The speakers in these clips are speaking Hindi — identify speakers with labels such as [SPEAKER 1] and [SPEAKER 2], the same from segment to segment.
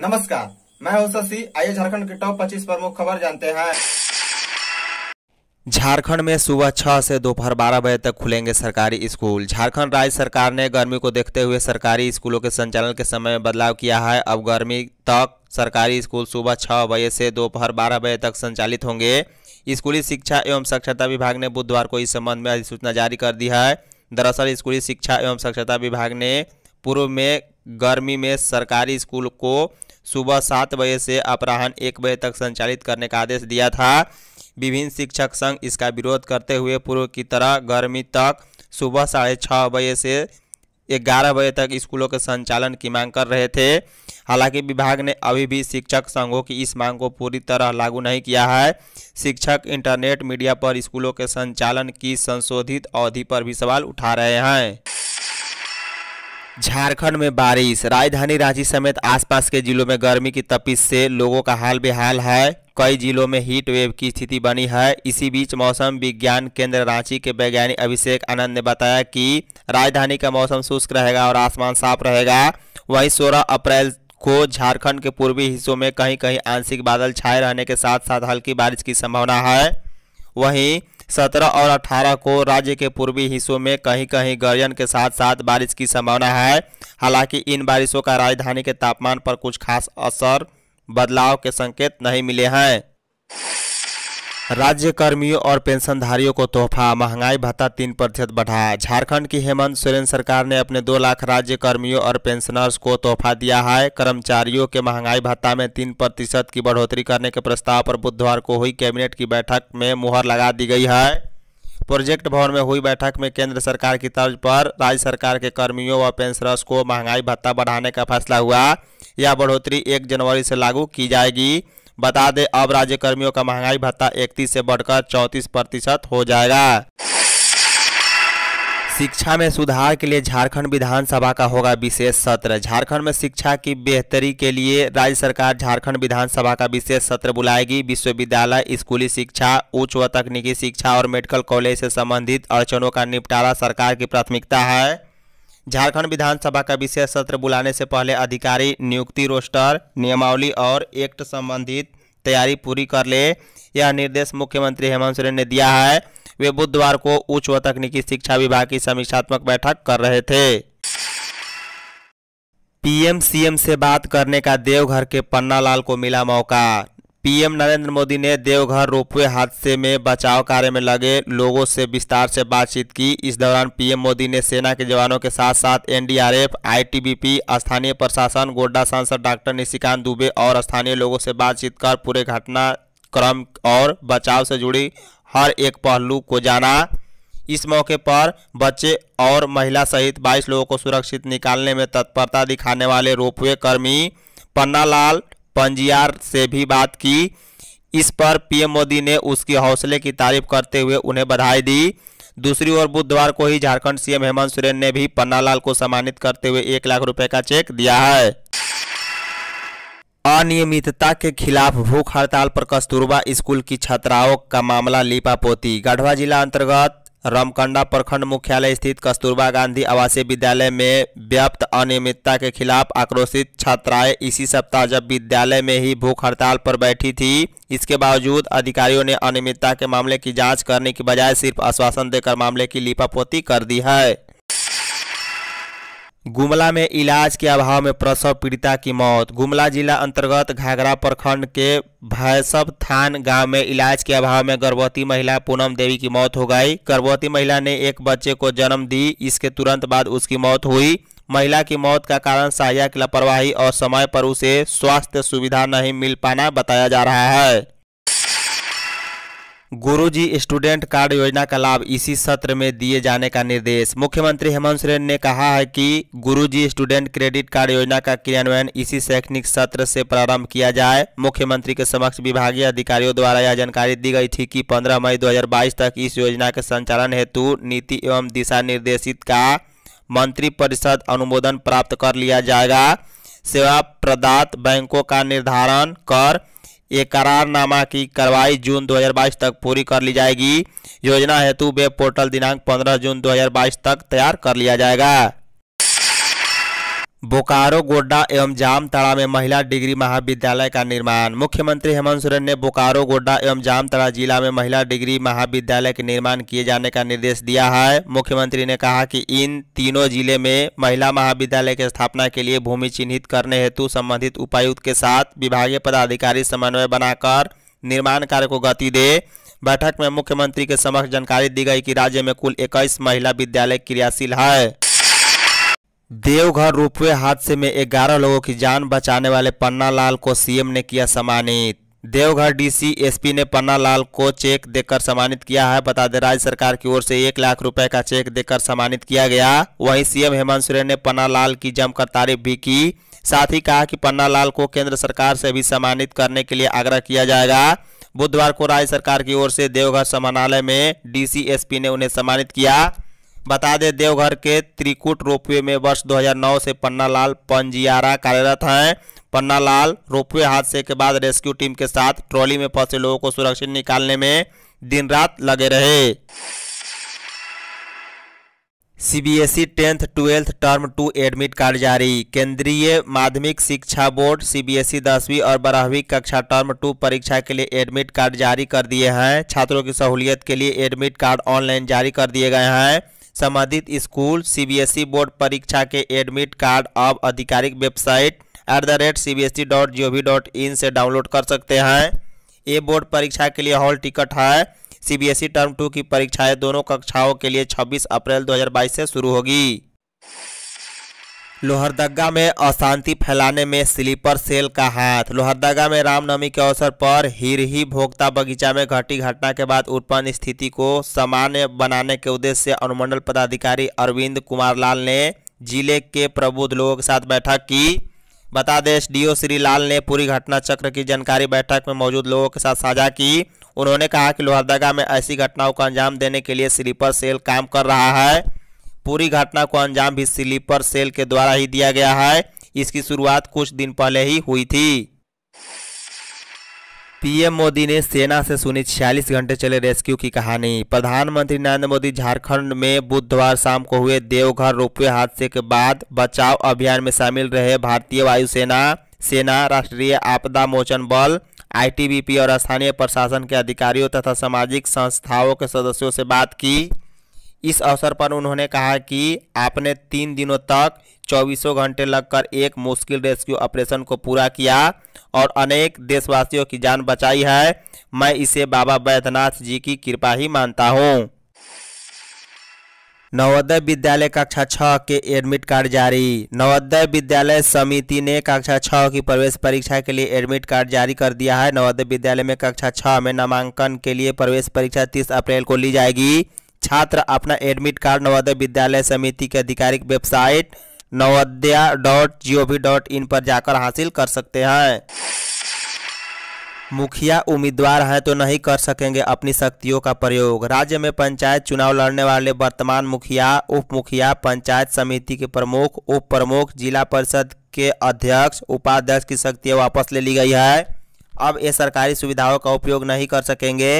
[SPEAKER 1] नमस्कार मैं हूं शशि आइए झारखंड के टॉप 25 प्रमुख खबर जानते हैं झारखंड में सुबह छह से दोपहर बारह बजे तक खुलेंगे सरकारी स्कूल झारखंड राज्य सरकार ने गर्मी को देखते हुए सरकारी स्कूलों के संचालन के समय में बदलाव किया है अब गर्मी तक सरकारी स्कूल सुबह छह बजे से दोपहर बारह बजे तक संचालित होंगे स्कूली शिक्षा एवं साक्षरता विभाग ने बुधवार को इस संबंध में अधिसूचना जारी कर दी है दरअसल स्कूली शिक्षा एवं साक्षरता विभाग ने पूर्व में गर्मी में सरकारी स्कूल को सुबह सात बजे से अपराहन एक बजे तक संचालित करने का आदेश दिया था विभिन्न शिक्षक संघ इसका विरोध करते हुए पूर्व की तरह गर्मी तक सुबह साढ़े छः बजे से ग्यारह बजे तक स्कूलों के संचालन की मांग कर रहे थे हालांकि विभाग ने अभी भी शिक्षक संघों की इस मांग को पूरी तरह लागू नहीं किया है शिक्षक इंटरनेट मीडिया पर स्कूलों के संचालन की संशोधित अवधि पर भी सवाल उठा रहे हैं झारखंड में बारिश राजधानी रांची समेत आसपास के जिलों में गर्मी की तपिश से लोगों का हाल बेहाल है कई जिलों में हीट वेव की स्थिति बनी है इसी बीच मौसम विज्ञान केंद्र रांची के वैज्ञानिक अभिषेक आनंद ने बताया कि राजधानी का मौसम शुष्क रहेगा और आसमान साफ रहेगा वहीं सोलह अप्रैल को झारखंड के पूर्वी हिस्सों में कहीं कहीं आंशिक बादल छाए रहने के साथ साथ हल्की बारिश की संभावना है वहीं सत्रह और अठारह को राज्य के पूर्वी हिस्सों में कहीं कहीं गर्जन के साथ साथ बारिश की संभावना है हालांकि इन बारिशों का राजधानी के तापमान पर कुछ खास असर बदलाव के संकेत नहीं मिले हैं राज्य कर्मियों और पेंशनधारियों को तोहफा महंगाई भत्ता तीन प्रतिशत बढ़ाया झारखंड की हेमंत सोरेन सरकार ने अपने दो लाख राज्य कर्मियों और पेंशनर्स को तोहफा दिया है कर्मचारियों के महंगाई भत्ता में तीन प्रतिशत की बढ़ोतरी करने के प्रस्ताव पर बुधवार को हुई कैबिनेट की बैठक में मुहर लगा दी गई है प्रोजेक्ट भवन में हुई बैठक में केंद्र सरकार की तर्ज पर राज्य सरकार के कर्मियों व पेंशनर्स को महंगाई भत्ता बढ़ाने का फैसला हुआ यह बढ़ोतरी एक जनवरी से लागू की जाएगी बता दें अब राज्य कर्मियों का महंगाई भत्ता इकतीस से बढ़कर चौंतीस प्रतिशत हो जाएगा शिक्षा में सुधार के लिए झारखंड विधानसभा का होगा विशेष सत्र झारखंड में शिक्षा की बेहतरी के लिए राज्य सरकार झारखंड विधानसभा का विशेष सत्र बुलाएगी विश्वविद्यालय स्कूली शिक्षा उच्च व तकनीकी शिक्षा और मेडिकल कॉलेज से संबंधित अड़चनों का निपटारा सरकार की प्राथमिकता है झारखंड विधानसभा का विशेष सत्र बुलाने से पहले अधिकारी नियुक्ति रोस्टर नियमावली और एक्ट संबंधित तैयारी पूरी कर ले यह निर्देश मुख्यमंत्री हेमंत सोरेन ने दिया है वे बुधवार को उच्च व तकनीकी शिक्षा विभाग की समीक्षात्मक बैठक कर रहे थे पीएम सीएम से बात करने का देवघर के पन्ना लाल को मिला मौका पीएम नरेंद्र मोदी ने देवघर रोपवे हादसे में बचाव कार्य में लगे लोगों से विस्तार से बातचीत की इस दौरान पीएम मोदी ने सेना के जवानों के साथ साथ एनडीआरएफ आईटीबीपी स्थानीय प्रशासन गोड्डा सांसद डॉक्टर निशिकांत दुबे और स्थानीय लोगों से बातचीत कर पूरे घटनाक्रम और बचाव से जुड़ी हर एक पहलू को जाना इस मौके पर बच्चे और महिला सहित 22 लोगों को सुरक्षित निकालने में तत्परता दिखाने वाले रोपवे कर्मी पन्नालाल पंजियार से भी बात की इस पर पीएम मोदी ने उसकी हौसले की तारीफ करते हुए उन्हें बधाई दी दूसरी ओर बुधवार को ही झारखंड सीएम हेमंत सोरेन ने भी पन्नालाल को सम्मानित करते हुए एक लाख रुपए का चेक दिया है अनियमितता के खिलाफ भूख हड़ताल पर कस्तूरबा स्कूल की छात्राओं का मामला लीपापोती गढ़वा जिला अंतर्गत रामकंडा प्रखंड मुख्यालय स्थित कस्तूरबा गांधी आवासीय विद्यालय में व्याप्त अनियमितता के खिलाफ आक्रोशित छात्राएं इसी सप्ताह जब विद्यालय में ही भूख हड़ताल पर बैठी थी इसके बावजूद अधिकारियों ने अनियमितता के मामले की जांच करने की बजाय सिर्फ आश्वासन देकर मामले की लिपापोती कर दी है गुमला में इलाज के अभाव में प्रसव पीड़िता की मौत गुमला जिला अंतर्गत घाघरा प्रखंड के भैसव थान गांव में इलाज के अभाव में गर्भवती महिला पूनम देवी की मौत हो गई गर्भवती महिला ने एक बच्चे को जन्म दी इसके तुरंत बाद उसकी मौत हुई महिला की मौत का कारण सहायक लापरवाही और समय पर उसे स्वास्थ्य सुविधा नहीं मिल पाना बताया जा रहा है गुरुजी स्टूडेंट कार्ड योजना का लाभ इसी सत्र में दिए जाने का निर्देश मुख्यमंत्री हेमंत सोरेन ने कहा है कि गुरुजी स्टूडेंट क्रेडिट कार्ड योजना का क्रियान्वयन इसी शैक्षणिक सत्र से प्रारंभ किया जाए मुख्यमंत्री के समक्ष विभागीय अधिकारियों द्वारा यह जानकारी दी गई थी कि 15 मई 2022 तक इस योजना के संचालन हेतु नीति एवं दिशा निर्देशित का मंत्रिपरिषद अनुमोदन प्राप्त कर लिया जाएगा सेवा प्रदात बैंकों का निर्धारण कर ये करारनामा की कार्रवाई जून 2022 तक पूरी कर ली जाएगी योजना हेतु वेब पोर्टल दिनांक 15 जून 2022 तक तैयार कर लिया जाएगा बोकारो गोड्डा एवं जामतड़ा में महिला डिग्री महाविद्यालय का निर्माण मुख्यमंत्री हेमंत सोरेन ने बोकारो गोड्डा एवं जामतड़ा जिला में महिला डिग्री महाविद्यालय के निर्माण किए जाने का निर्देश दिया है मुख्यमंत्री ने कहा कि इन तीनों जिले में महिला महाविद्यालय की स्थापना के लिए भूमि चिन्हित करने हेतु संबंधित उपायुक्त के साथ विभागीय पदाधिकारी समन्वय बनाकर निर्माण कार्य को गति दे बैठक में मुख्यमंत्री के समक्ष जानकारी दी गई कि राज्य में कुल इक्कीस महिला विद्यालय क्रियाशील है देवघर रोपवे हादसे में 11 लोगों की जान बचाने वाले पन्ना लाल को सीएम ने किया सम्मानित देवघर डीसी एसपी ने पन्ना लाल को चेक देकर सम्मानित किया है बता दें राज्य सरकार की ओर से एक लाख रुपए का चेक देकर सम्मानित किया गया वहीं सीएम हेमंत सोरेन ने पन्ना लाल की जमकर तारीफ भी की साथ ही कहा कि पन्ना लाल को केंद्र सरकार से भी सम्मानित करने के लिए आग्रह किया जाएगा बुधवार को राज्य सरकार की ओर से देवघर समानालय में डीसी एसपी ने उन्हें सम्मानित किया बता दें देवघर के त्रिकुट रोपवे में वर्ष 2009 से पन्ना लाल पंजियारा कार्यरत हैं लाल रोपवे हादसे के बाद रेस्क्यू टीम के साथ ट्रॉली में फंसे लोगों को सुरक्षित निकालने में दिन रात लगे रहे CBSE tenth twelfth term two admit card जारी केंद्रीय माध्यमिक शिक्षा बोर्ड सीबीएसई दसवीं और बारहवीं कक्षा टर्म टू परीक्षा के लिए एडमिट कार्ड जारी कर दिए हैं छात्रों की सहूलियत के लिए एडमिट कार्ड ऑनलाइन जारी कर दिए गए हैं संबंधित स्कूल सीबीएसई बोर्ड परीक्षा के एडमिट कार्ड अब आधिकारिक website at the rate C B S E dot G O V dot in से डाउनलोड कर सकते हैं ये बोर्ड परीक्षा के लिए हॉल टिकट है सीबीएसई टर्म टू की परीक्षाएं दोनों कक्षाओं के लिए 26 अप्रैल 2022 से शुरू होगी लोहरदगा में अशांति फैलाने में स्लीपर सेल का हाथ लोहरदगा में रामनवमी के अवसर पर हिरही भोक्ता बगीचा में घटी घटना के बाद उत्पन्न स्थिति को सामान्य बनाने के उद्देश्य से अनुमंडल पदाधिकारी अरविंद कुमार लाल ने जिले के प्रबुद्ध लोगों के साथ बैठक की बता दें डीओ श्री लाल ने पूरी घटना चक्र की जानकारी बैठक में मौजूद लोगों के साथ साझा की उन्होंने कहा कि लोहरदगा में ऐसी घटनाओं को अंजाम देने के लिए स्लीपर सेल काम कर रहा है पूरी घटना को अंजाम भी स्लीपर सेल के द्वारा ही दिया गया है इसकी शुरुआत कुछ दिन पहले ही हुई थी पीएम मोदी ने सेना से सुनी छियालीस घंटे चले रेस्क्यू की कहानी प्रधानमंत्री नरेंद्र मोदी झारखंड में बुधवार शाम को हुए देवघर रोपवे हादसे के बाद बचाव अभियान में शामिल रहे भारतीय वायुसेना सेना राष्ट्रीय आपदा मोचन बल आईटीबीपी और स्थानीय प्रशासन के अधिकारियों तथा सामाजिक संस्थाओं के सदस्यों से बात की इस अवसर पर उन्होंने कहा कि आपने तीन दिनों तक चौबीसों घंटे लगकर एक मुश्किल रेस्क्यू ऑपरेशन को पूरा किया और अनेक देशवासियों की जान बचाई है मैं इसे बाबा बैद्यनाथ जी की कृपा ही मानता हूँ नवोदय विद्यालय कक्षा छः के एडमिट कार्ड जारी नवोदय विद्यालय समिति ने कक्षा छः की प्रवेश परीक्षा के लिए एडमिट कार्ड जारी कर दिया है नवोदय विद्यालय में कक्षा छः में नामांकन के लिए प्रवेश परीक्षा 30 अप्रैल को ली जाएगी छात्र अपना एडमिट कार्ड नवोदय विद्यालय समिति के आधिकारिक website Navodaya dot G O V dot in पर जाकर हासिल कर सकते हैं मुखिया उम्मीदवार हैं तो नहीं कर सकेंगे अपनी शक्तियों का प्रयोग राज्य में पंचायत चुनाव लड़ने वाले वर्तमान मुखिया उप मुखिया पंचायत समिति के प्रमुख उप प्रमुख जिला परिषद के अध्यक्ष उपाध्यक्ष की शक्तियाँ वापस ले ली गई है अब ये सरकारी सुविधाओं का उपयोग नहीं कर सकेंगे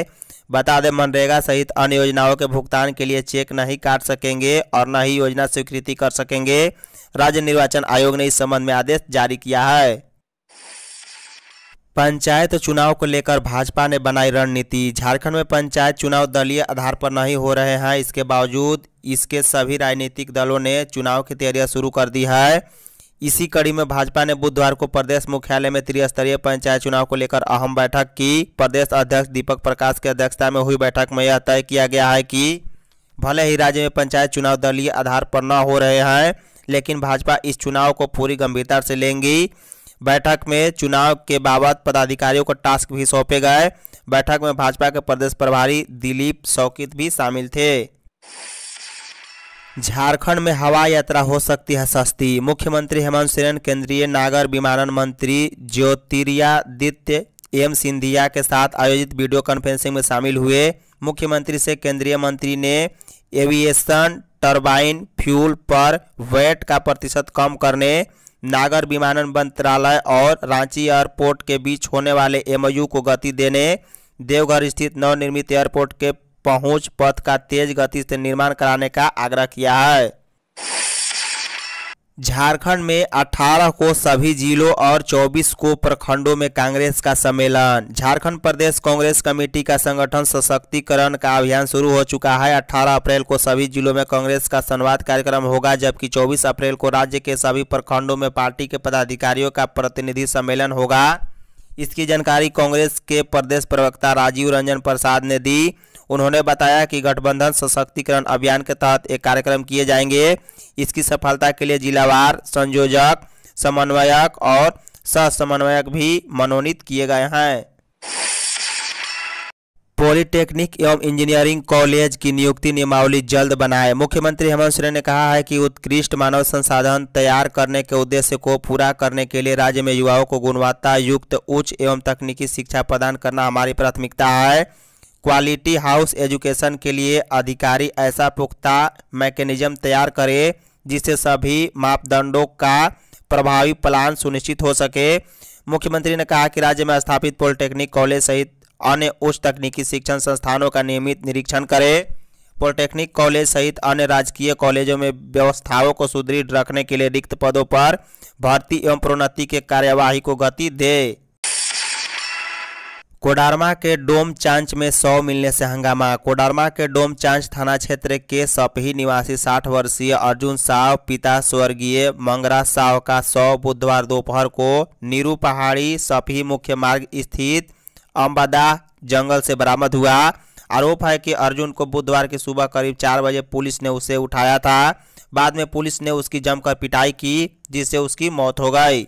[SPEAKER 1] बता दें मनरेगा सहित अन्य योजनाओं के भुगतान के लिए चेक नहीं काट सकेंगे और न ही योजना स्वीकृति कर सकेंगे राज्य निर्वाचन आयोग ने इस संबंध में आदेश जारी किया है पंचायत चुनाव को लेकर भाजपा ने बनाई रणनीति झारखंड में पंचायत चुनाव दलीय आधार पर नहीं हो रहे हैं इसके बावजूद इसके सभी राजनीतिक दलों ने चुनाव की तैयारियां शुरू कर दी है इसी कड़ी में भाजपा ने बुधवार को प्रदेश मुख्यालय में त्रिस्तरीय पंचायत चुनाव को लेकर अहम बैठक की प्रदेश अध्यक्ष दीपक प्रकाश की अध्यक्षता में हुई बैठक में यह तय किया गया है कि भले ही राज्य में पंचायत चुनाव दलीय आधार पर न हो रहे हैं लेकिन भाजपा इस चुनाव को पूरी गंभीरता से लेंगी बैठक में चुनाव के बाबत पदाधिकारियों को टास्क भी सौंपे गए बैठक में भाजपा के प्रदेश प्रभारी दिलीप शौकित भी शामिल थे झारखंड में हवाई यात्रा हो सकती है सस्ती मुख्यमंत्री हेमंत सोरेन केंद्रीय नागर विमानन मंत्री ज्योतिरियादित्य एम सिंधिया के साथ आयोजित वीडियो कॉन्फ्रेंसिंग में शामिल हुए मुख्यमंत्री से केंद्रीय मंत्री ने एविएशन टरबाइन फ्यूल पर वेट का प्रतिशत कम करने नागर विमानन मंत्रालय और रांची एयरपोर्ट के बीच होने वाले एमओयू को गति देने देवघर स्थित नवनिर्मित एयरपोर्ट के पहुंच पथ का तेज गति से निर्माण कराने का आग्रह किया है झारखंड में 18 को सभी जिलों और 24 को प्रखंडों में कांग्रेस का सम्मेलन झारखंड प्रदेश कांग्रेस कमेटी का संगठन सशक्तिकरण का अभियान शुरू हो चुका है 18 अप्रैल को सभी जिलों में कांग्रेस का संवाद कार्यक्रम होगा जबकि 24 अप्रैल को राज्य के सभी प्रखंडों में पार्टी के पदाधिकारियों का प्रतिनिधि सम्मेलन होगा इसकी जानकारी कांग्रेस के प्रदेश प्रवक्ता राजीव रंजन प्रसाद ने दी उन्होंने बताया कि गठबंधन सशक्तिकरण अभियान के तहत एक कार्यक्रम किए जाएंगे इसकी सफलता के लिए जिलावार संयोजक समन्वयक और सह समन्वयक भी मनोनीत किए गए हैं पॉलिटेक्निक एवं इंजीनियरिंग कॉलेज की नियुक्ति नियमावली जल्द बनाए मुख्यमंत्री हेमंत सोरेन ने कहा है कि उत्कृष्ट मानव संसाधन तैयार करने के उद्देश्य को पूरा करने के लिए राज्य में युवाओं को गुणवत्ता युक्त उच्च एवं तकनीकी शिक्षा प्रदान करना हमारी प्राथमिकता है क्वालिटी हाउस एजुकेशन के लिए अधिकारी ऐसा पुख्ता मैकेनिज्म तैयार करे जिससे सभी मापदंडों का प्रभावी प्लान सुनिश्चित हो सके मुख्यमंत्री ने कहा कि राज्य में स्थापित पॉलिटेक्निक कॉलेज सहित अन्य उच्च तकनीकी शिक्षण संस्थानों का नियमित निरीक्षण करें पॉलिटेक्निक कॉलेज सहित अन्य राजकीय कॉलेजों में व्यवस्थाओं को सुदृढ़ रखने के लिए रिक्त पदों पर भर्ती एवं प्रोन्नति के कार्यवाही को गति दे कोडारमा के डोम चांच में सौ मिलने से हंगामा कोडारमा के डोम चांच थाना क्षेत्र के सपही निवासी 60 वर्षीय अर्जुन साव पिता स्वर्गीय मंगरा साव का सौ बुधवार दोपहर को नीरू पहाड़ी सपही मुख्य मार्ग स्थित अम्बादा जंगल से बरामद हुआ आरोप है कि अर्जुन को बुधवार की सुबह करीब चार बजे पुलिस ने उसे उठाया था बाद में पुलिस ने उसकी जमकर पिटाई की जिससे उसकी मौत हो गई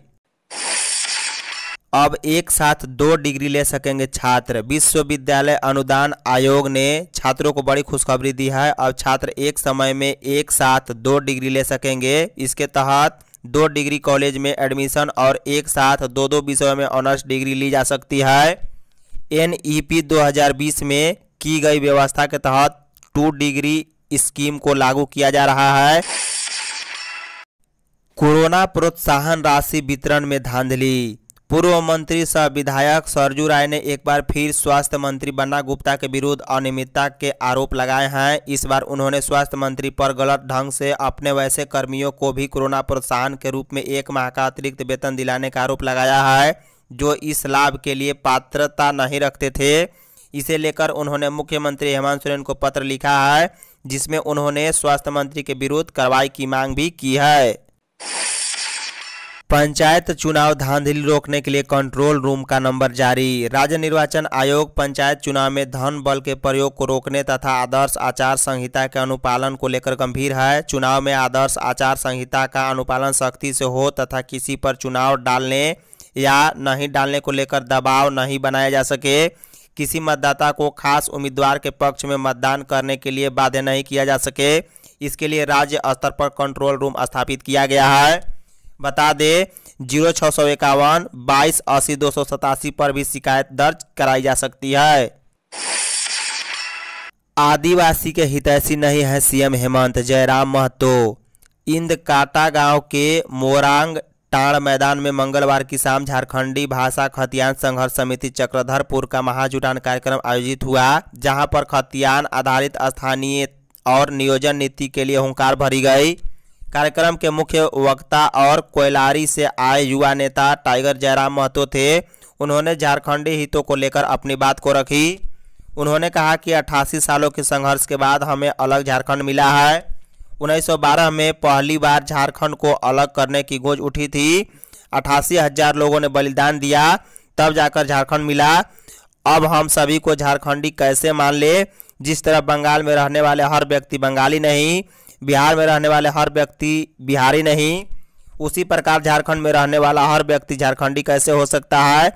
[SPEAKER 1] अब एक साथ दो डिग्री ले सकेंगे छात्र विश्वविद्यालय अनुदान आयोग ने छात्रों को बड़ी खुशखबरी दी है अब छात्र एक समय में एक साथ दो डिग्री ले सकेंगे इसके तहत दो डिग्री कॉलेज में एडमिशन और एक साथ दो दो विषयों में ऑनर्स डिग्री ली जा सकती है एन ई पी 2020 में की गई व्यवस्था के तहत टू डिग्री स्कीम को लागू किया जा रहा है कोरोना प्रोत्साहन राशि वितरण में धांधली पूर्व मंत्री सह विधायक सरजू राय ने एक बार फिर स्वास्थ्य मंत्री बन्ना गुप्ता के विरुद्ध अनियमितता के आरोप लगाए हैं इस बार उन्होंने स्वास्थ्य मंत्री पर गलत ढंग से अपने वैसे कर्मियों को भी कोरोना प्रोत्साहन के रूप में एक माह का अतिरिक्त वेतन दिलाने का आरोप लगाया है जो इस लाभ के लिए पात्रता नहीं रखते थे इसे लेकर उन्होंने मुख्यमंत्री हेमंत सोरेन को पत्र लिखा है जिसमें उन्होंने स्वास्थ्य मंत्री के विरुद्ध कार्रवाई की मांग भी की है पंचायत चुनाव धांधली रोकने के लिए कंट्रोल रूम का नंबर जारी राज्य निर्वाचन आयोग पंचायत चुनाव में धन बल के प्रयोग को रोकने तथा आदर्श आचार संहिता के अनुपालन को लेकर गंभीर है चुनाव में आदर्श आचार संहिता का अनुपालन सख्ती से हो तथा किसी पर चुनाव डालने या नहीं डालने को लेकर दबाव नहीं बनाया जा सके किसी मतदाता को खास उम्मीदवार के पक्ष में मतदान करने के लिए बाध्य नहीं किया जा सके इसके लिए राज्य स्तर पर कंट्रोल रूम स्थापित किया गया है बता दे जीरो छः सौ इक्यावन बाईस अस्सी दो सौ सतासी पर भी शिकायत दर्ज कराई जा सकती है आदिवासी के हितैषी नहीं है सीएम हेमंत जयराम महतो इंद काटा गांव के मोरांग टाण मैदान में मंगलवार की शाम झारखंडी भाषा खतियान संघर्ष समिति चक्रधरपुर का महाजुटान कार्यक्रम आयोजित हुआ जहां पर खतियान आधारित स्थानीय और नियोजन नीति के लिए हुंकार भरी गई कार्यक्रम के मुख्य वक्ता और कोयलारी से आए युवा नेता टाइगर जयराम महतो थे उन्होंने झारखंडी हितों को लेकर अपनी बात को रखी उन्होंने कहा कि अट्ठासी सालों के संघर्ष के बाद हमें अलग झारखंड मिला है 1912 में पहली बार झारखंड को अलग करने की गोज उठी थी अट्ठासी हज़ार लोगों ने बलिदान दिया तब जाकर झारखंड मिला अब हम सभी को झारखंडी कैसे मान ले जिस तरह बंगाल में रहने वाले हर व्यक्ति बंगाली नहीं बिहार में रहने वाले हर व्यक्ति बिहारी नहीं उसी प्रकार झारखंड में रहने वाला हर व्यक्ति झारखंडी कैसे हो सकता है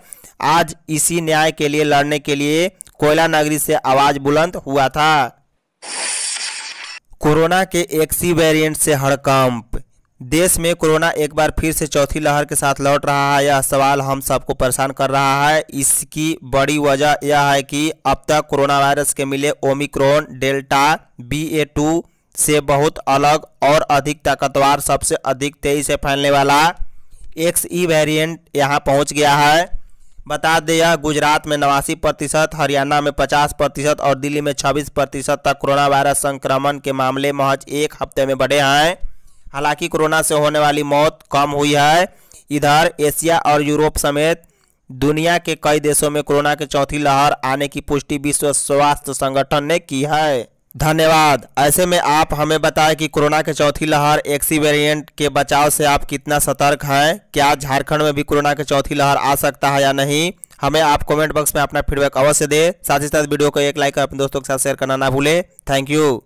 [SPEAKER 1] आज इसी न्याय के लिए लड़ने के लिए कोयला नगरी से आवाज बुलंद हुआ था कोरोना के एक सी वेरियंट से हड़कंप देश में कोरोना एक बार फिर से चौथी लहर के साथ लौट रहा है यह सवाल हम सबको परेशान कर रहा है इसकी बड़ी वजह यह है कि अब तक कोरोना वायरस के मिले omicron delta B A two से बहुत अलग और अधिक ताकतवर सबसे अधिक तेजी से फैलने वाला एक्स ई वेरियंट यहाँ पहुँच गया है बता दें यह गुजरात में नवासी प्रतिशत हरियाणा में पचास प्रतिशत और दिल्ली में छब्बीस प्रतिशत तक कोरोना वायरस संक्रमण के मामले महज एक हफ्ते में बढ़े हैं हालांकि कोरोना से होने वाली मौत कम हुई है इधर एशिया और यूरोप समेत दुनिया के कई देशों में कोरोना की चौथी लहर आने की पुष्टि विश्व स्वास्थ्य संगठन ने की है धन्यवाद ऐसे में आप हमें बताएं कि कोरोना के चौथी लहर एक्सी वेरिएंट के बचाव से आप कितना सतर्क हैं क्या झारखंड में भी कोरोना के चौथी लहर आ सकता है या नहीं हमें आप कमेंट बॉक्स में अपना फीडबैक अवश्य दें साथ ही साथ वीडियो को एक लाइक और अपने दोस्तों के साथ शेयर करना ना भूलें थैंक यू